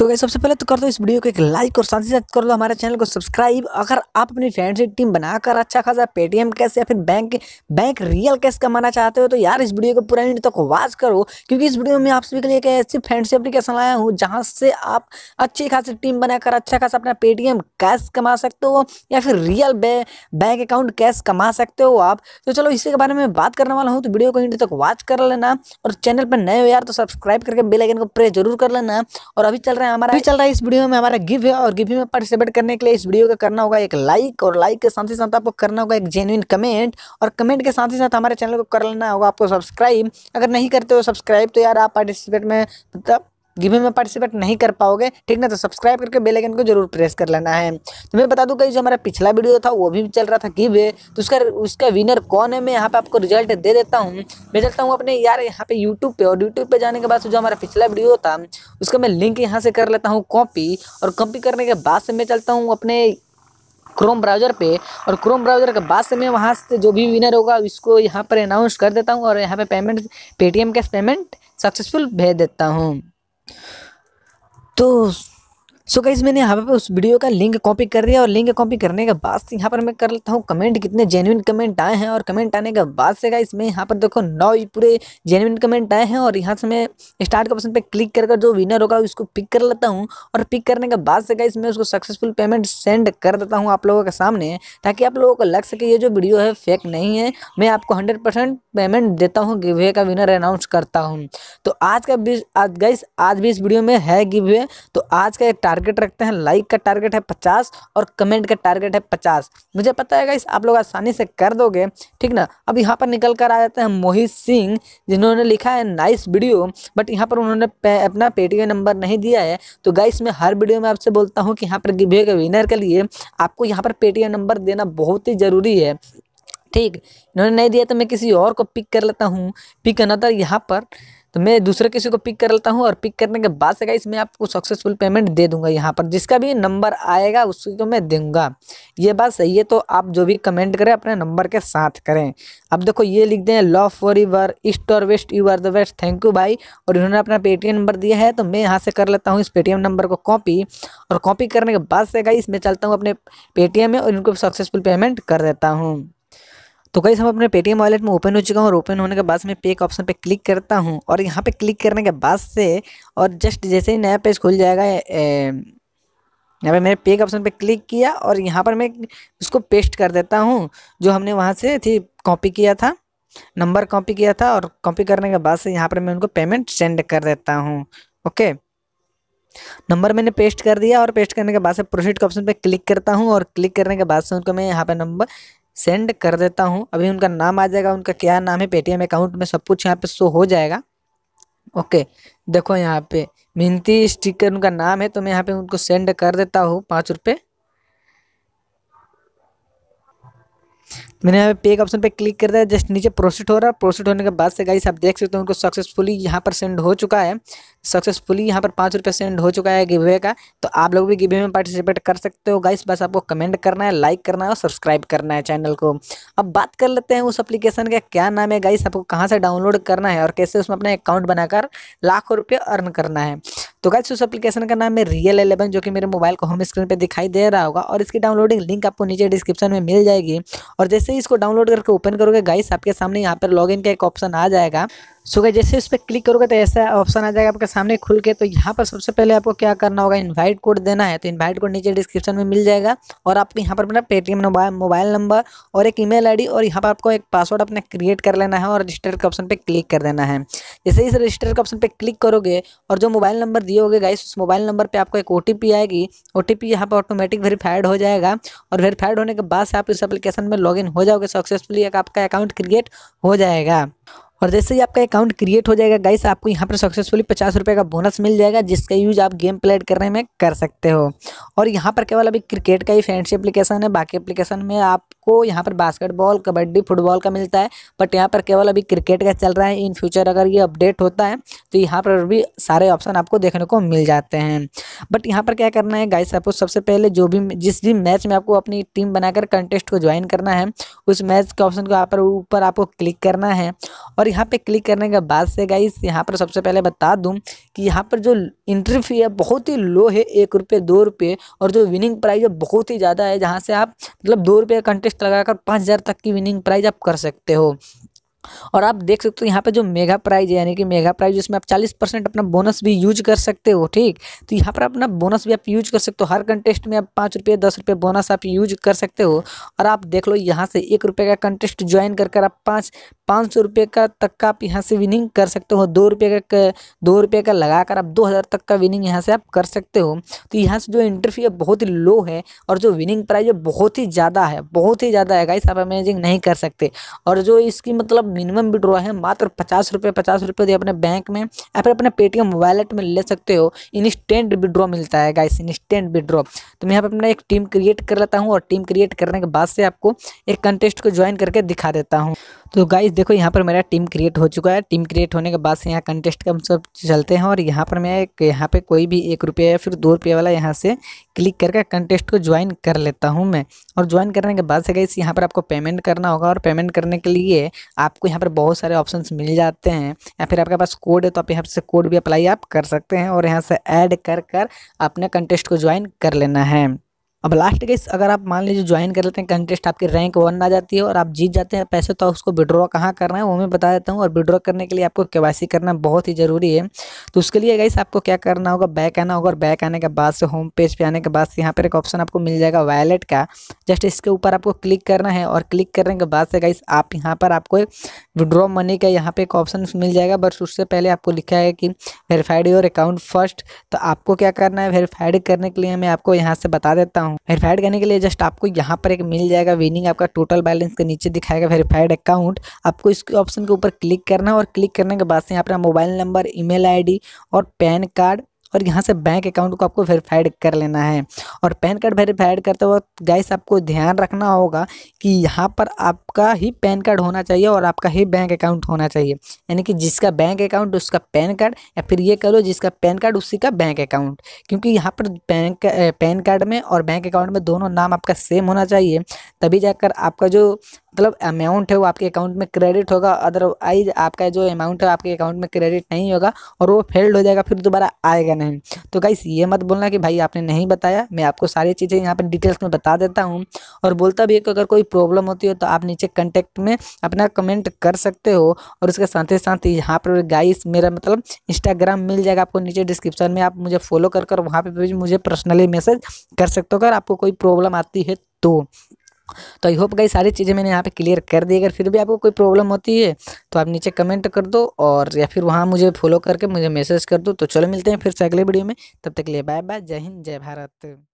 तो गई सबसे पहले तो कर दो इस वीडियो को एक लाइक और साथ ही साथ कर दो हमारे चैनल को सब्सक्राइब अगर आप अपनी फ्रेंडशिप टीम बनाकर अच्छा खासा पेटीएम कैश या फिर बैंक बैंक रियल कैश कमाना चाहते हो तो यार इस वीडियो को पूरा इंड तक वॉच करो क्योंकि इस वीडियो में आप सभी के लिए एक ऐसी फ्रेंडशिप एप्लीकेशन लाया हूँ जहाँ से आप अच्छी खासी टीम बनाकर अच्छा खासा अपना पेटीएम कैश कमा सकते हो या फिर रियल बैंक अकाउंट कैश कमा सकते हो आप तो चलो इसी के बारे में बात करने वाला हूँ तो वीडियो को इंड तक वॉच कर लेना और चैनल पर नए हो यार तो सब्सक्राइब करके बेलाइकन को प्रेस जरूर कर लेना और अभी चल रहे हैं हमारा तो चल रहा है इस वीडियो में हमारा गिव है और गिव में पार्टिसिपेट करने के लिए इस वीडियो का करना होगा एक लाइक और लाइक के साथ ही साथ आपको करना होगा एक जेन्यून कमेंट और कमेंट के साथ ही साथ हमारे चैनल को कर लेना होगा आपको सब्सक्राइब अगर नहीं करते हो सब्सक्राइब तो यार आप पार्टिसिपेट में मतलब गिवे में पार्टिसिपेट नहीं कर पाओगे ठीक ना तो सब्सक्राइब करके बेल आइकन को जरूर प्रेस कर लेना है तो मैं बता दूं कि जो हमारा पिछला वीडियो था वो भी चल रहा था गिवे तो उसका उसका विनर कौन है मैं यहाँ पे आपको रिजल्ट दे देता हूँ मैं चलता हूँ अपने यार यहाँ पे यूट्यूब पे और यूट्यूब पे जाने के बाद जो हमारा पिछला वीडियो था उसका मैं लिंक यहाँ से कर लेता हूँ कॉपी और कॉपी करने के बाद से मैं चलता हूँ अपने क्रोम ब्राउज़र पे और क्रोम ब्राउज़र के बाद से मैं वहाँ से जो भी विनर होगा इसको यहाँ पर अनाउंस कर देता हूँ और यहाँ पे payment Paytm cash payment successful भेज देता हूँ Todos सो गाइज मैंने यहाँ पे उस वीडियो का लिंक कॉपी कर दिया और लिंक कॉपी करने के बाद से यहाँ पर मैं कर लेता हूँ कमेंट कितने जेनुइन कमेंट आए हैं और कमेंट आने के बाद से गाइज मैं यहाँ पर देखो नौ पूरे जेनुइन कमेंट आए हैं और यहाँ से मैं स्टार्ट का ऑप्शन पे क्लिक कर जो विनर होगा उसको पिक कर लेता हूँ और पिक करने के बाद से गाइज मैं उसको सक्सेसफुल पेमेंट सेंड कर देता हूँ आप लोगों के सामने ताकि आप लोगों को लग सके ये जो वीडियो है फेक नहीं है मैं आपको हंड्रेड पेमेंट देता हूँ गिवे का विनर अनाउंस करता हूँ तो आज का गाइस आज भी इस वीडियो में है गिवे तो आज का एक टारगेट टारगेट रखते हैं लाइक का टारगेट है पचास और कमेंट का टारगेट है पचास मुझे पता है इस आप लोग आसानी से कर दोगे ठीक ना अब यहाँ पर निकल कर आ जाते हैं मोहित सिंह जिन्होंने लिखा है नाइस वीडियो बट यहाँ पर उन्होंने अपना पेटीएम नंबर नहीं दिया है तो गाइस मैं हर वीडियो में आपसे बोलता हूँ कि यहाँ पर गिवे के विनर के लिए आपको यहाँ पर पेटीएम नंबर देना बहुत ही ज़रूरी है ठीक इन्होंने नहीं दिया तो मैं किसी और को पिक कर लेता हूँ पिक करना था यहाँ पर तो मैं दूसरे किसी को पिक कर लेता हूँ और पिक करने के बाद से गाइस मैं आपको सक्सेसफुल पेमेंट दे दूंगा यहाँ पर जिसका भी नंबर आएगा उसको मैं दूंगा ये बात सही है तो आप जो भी कमेंट करें अपने नंबर के साथ करें अब देखो ये लिख दें लव फॉर यूर ईस्ट और west you are the west thank you भाई और इन्होंने अपना पेटीएम नंबर दिया है तो मैं यहाँ से कर लेता हूँ इस पेटीएम नंबर को कॉपी और कॉपी करने के बाद से गाइस मैं चलता हूँ अपने पेटीएम में और इनको सक्सेसफुल पेमेंट कर देता हूँ तो कई हम अपने पेटीएम वॉलेट में ओपन हो चुका हूँ और ओपन होने के बाद मैं पे के ऑप्शन पे क्लिक करता हूँ और यहाँ पे क्लिक करने के बाद से और जस्ट जैसे ही नया पेज खुल जाएगा यहाँ पे मैंने पे के ऑप्शन पे क्लिक किया और यहाँ पर मैं उसको पेस्ट कर देता हूँ जो हमने वहाँ से थी कॉपी किया था नंबर कॉपी किया था और कॉपी करने के बाद से यहाँ पर मैं उनको पेमेंट सेंड कर देता हूँ ओके नंबर मैंने पेस्ट कर दिया और पेस्ट करने के बाद से प्रोसीड के ऑप्शन पे क्लिक करता हूँ और क्लिक करने के बाद से उनको मैं यहाँ पर नंबर सेंड कर देता हूँ अभी उनका नाम आ जाएगा उनका क्या नाम है पेटीएम अकाउंट में सब कुछ यहाँ पे शो हो जाएगा ओके देखो यहाँ पे मिनती स्टिकर उनका नाम है तो मैं यहाँ पे उनको सेंड कर देता हूँ पाँच रुपये मैंने यहाँ पे पे के ऑप्शन पे क्लिक कर दिया जस्ट नीचे प्रोसेट हो रहा है प्रोसेट होने के बाद से गाइस आप देख सकते हो उनको सक्सेसफुली यहाँ पर सेंड हो चुका है सक्सेसफुली यहाँ पर पाँच रुपये सेंड हो चुका है गिवे का तो आप लोग भी गिवे में पार्टिसिपेट कर सकते हो गाइस बस आपको कमेंट करना है लाइक करना है और सब्सक्राइब करना है चैनल को अब बात कर लेते हैं उस एप्लीकेशन का क्या नाम है गाइस आपको कहाँ से डाउनलोड करना है और कैसे उसमें अपना अकाउंट बनाकर लाखों रुपये अर्न करना है तो गाइस उस एप्लीकेशन का नाम है रियल एलेवन जो कि मेरे मोबाइल को होम स्क्रीन पर दिखाई दे रहा होगा और इसकी डाउनलोडिंग लिंक आपको नीचे डिस्क्रिप्शन में मिल जाएगी और जैसे जैसे ही इसको डाउनलोड करके ओपन करोगे गाइस आपके सामने यहाँ पर लॉगिन का एक ऑप्शन आ जाएगा सो so, जैसे इस पर क्लिक करोगे तो ऐसा ऑप्शन आ जाएगा आपके सामने खुल के तो यहाँ पर सबसे पहले आपको क्या करना होगा इन्वाइट कोड देना है तो इन्वाइट कोड नीचे डिस्क्रिप्शन में मिल जाएगा और आपको यहाँ पर अपना पेटीएम मोबाइल नंबर और एक ईमेल आईडी और यहाँ पर आपको एक पासवर्ड अपना क्रिएट कर लेना है और रजिस्टर के ऑप्शन पर क्लिक कर देना है जैसे इस रजिस्टर के ऑप्शन पर क्लिक करोगे और जो मोबाइल नंबर दिए होगे गाइस उस मोबाइल नंबर पर आपको एक ओ आएगी ओ टी यहाँ पर ऑटोमेटिक वेरीफाइड हो जाएगा और वेरीफाइड होने के बाद से आप इस अपलीकेशन में लॉग हो जाओगे सक्सेसफुली आपका अकाउंट क्रिएट हो जाएगा और जैसे ही आपका अकाउंट क्रिएट हो जाएगा गाइस आपको यहाँ पर सक्सेसफुली पचास रुपये का बोनस मिल जाएगा जिसका यूज आप गेम प्ले करने में कर सकते हो और यहाँ पर केवल अभी क्रिकेट का ही फ्रेंडशिप एप्लीकेशन है बाकी एप्लीकेशन में आप आपको यहाँ पर बास्केटबॉल कबड्डी फुटबॉल का मिलता है बट यहाँ पर केवल अभी क्रिकेट का चल रहा है इन फ्यूचर अगर ये अपडेट होता है तो यहाँ पर भी सारे ऑप्शन आपको देखने को मिल जाते हैं बट यहाँ पर क्या करना है गाइस आपको सबसे पहले जो भी जिस भी मैच में आपको अपनी टीम बनाकर कंटेस्ट को ज्वाइन करना है उस मैच के ऑप्शन को यहाँ पर ऊपर आपको क्लिक करना है और यहाँ पर क्लिक करने के बाद से गाइस यहाँ पर सबसे पहले बता दूँ कि यहाँ पर जो इंट्री फी है बहुत ही लो है एक रुपये दो रुपये और जो विनिंग प्राइज़ है बहुत ही ज़्यादा है जहाँ से आप मतलब दो रुपये कंटेस्ट लगाकर पाँच हज़ार तक की विनिंग प्राइज आप कर सकते हो और आप देख सकते हो यहाँ पे जो मेगा प्राइज है यानी कि मेगा प्राइज जिसमें आप 40 परसेंट अपना बोनस भी यूज कर सकते हो ठीक तो यहाँ पर अपना बोनस भी आप यूज कर सकते हो हर कंटेस्ट में आप पाँच रुपये दस रुपये बोनस आप यूज कर सकते हो और आप देख लो यहाँ से एक रुपये का कंटेस्ट ज्वाइन कर कर आप पाँच पाँच सौ रुपये का तक का आप यहाँ से विनिंग कर सकते हो दो रुपये का दो रुपये का लगा कर आप दो हज़ार तक का विनिंग यहाँ से आप कर सकते हो तो यहाँ से जो इंटरव्यू है बहुत ही लो है और जो विनिंग प्राइज है बहुत ही ज़्यादा है बहुत ही ज़्यादा है गाइस आप अमेजिंग नहीं कर सकते और जो इसकी मतलब मिनिमम विड्रॉ है मात्र पचास रुपये पचास रुपये दे अपने बैंक में या फिर अपने पेटीएम वॉलेट में ले सकते हो इंस्टेंट विड्रॉ मिलता है गाइस इंस्टेंट विड्रॉ तो मैं यहाँ पर अपना एक टीम क्रिएट कर लेता हूँ और टीम क्रिएट करने के बाद से आपको एक कंटेस्ट को ज्वाइन करके दिखा देता हूँ तो गाइस देखो यहाँ पर मेरा टीम क्रिएट हो चुका है टीम क्रिएट होने के बाद से यहाँ कंटेस्ट का हम सब चलते हैं और यहाँ पर मैं एक यहाँ पे कोई भी एक रुपये या फिर दो रुपये वाला यहाँ से क्लिक करके कंटेस्ट को ज्वाइन कर लेता हूँ मैं और ज्वाइन करने के बाद से गाइस यहाँ पर आपको पेमेंट करना होगा और पेमेंट करने के लिए आपको यहाँ पर बहुत सारे ऑप्शन मिल जाते हैं या फिर आपके पास कोड है तो आप यहाँ से कोड भी अप्लाई आप कर सकते हैं और यहाँ से ऐड कर कर अपने कंटेस्ट को ज्वाइन कर लेना है अब लास्ट गेस अगर आप मान लीजिए ज्वाइन कर लेते हैं कंटेस्ट आपकी रैंक वन आ जाती है और आप जीत जाते हैं पैसे तो उसको विड्रॉ कहाँ करना है वो मैं बता देता हूँ और विड्रॉ करने के लिए आपको के करना बहुत ही ज़रूरी है तो उसके लिए गाइस आपको क्या करना होगा बैक आना होगा और बैक आने के बाद से होम पेज पर आने के बाद से यहाँ पर एक ऑप्शन आपको मिल जाएगा वैलेट का जस्ट इसके ऊपर आपको क्लिक करना है और क्लिक करने के बाद से गाइस आप यहाँ पर आपको विड्रॉ मनी का यहाँ पे एक ऑप्शन मिल जाएगा बस उससे पहले आपको लिखा है कि वेरीफाइड योर अकाउंट फर्स्ट तो आपको क्या करना है वेरीफाइड करने के लिए मैं आपको यहाँ से बता देता हूँ वेरीफाइड करने के लिए जस्ट आपको यहाँ पर एक मिल जाएगा विनिंग आपका टोटल बैलेंस के नीचे दिखाएगा वेरीफाइड अकाउंट आपको इस ऑप्शन के ऊपर क्लिक करना है और क्लिक करने के बाद से यहाँ पर मोबाइल नंबर ई मेल और पैन कार्ड और यहाँ से बैंक अकाउंट को आपको वेरीफाइड कर लेना है और पैन कार्ड वेरीफाइड करते वक्त गैस आपको ध्यान रखना होगा कि यहाँ पर आपका ही पैन कार्ड होना चाहिए और आपका ही बैंक अकाउंट होना चाहिए यानी कि जिसका बैंक अकाउंट उसका पैन कार्ड या फिर ये करो जिसका पैन कार्ड उसी का बैंक अकाउंट क्योंकि यहाँ पर बैंक पैन कार्ड में और बैंक अकाउंट में दोनों नाम आपका सेम होना चाहिए तभी जाकर आपका जो मतलब अमाउंट है वो आपके अकाउंट में क्रेडिट होगा अदरवाइज आपका जो अमाउंट है आपके अकाउंट में क्रेडिट नहीं होगा और वो फेल्ड हो जाएगा फिर दोबारा आएगा नहीं तो गाइस ये मत बोलना कि भाई आपने नहीं बताया मैं आपको सारी चीज़ें यहाँ पर डिटेल्स में बता देता हूँ और बोलता भी है कि अगर कोई प्रॉब्लम होती हो तो आप नीचे कंटेक्ट में अपना कमेंट कर सकते हो और उसके साथ ही साथ यहाँ पर गाइस मेरा मतलब इंस्टाग्राम मिल जाएगा आपको नीचे डिस्क्रिप्शन में आप मुझे फॉलो कर कर वहाँ पर भी मुझे पर्सनली मैसेज कर सकते हो अगर आपको कोई प्रॉब्लम आती है तो तो आई होप गई सारी चीज़ें मैंने यहाँ पे क्लियर कर दी अगर फिर भी आपको कोई प्रॉब्लम होती है तो आप नीचे कमेंट कर दो और या फिर वहाँ मुझे फॉलो करके मुझे मैसेज कर दो तो चलो मिलते हैं फिर से अगले वीडियो में तब तक के लिए बाय बाय जय हिंद जय भारत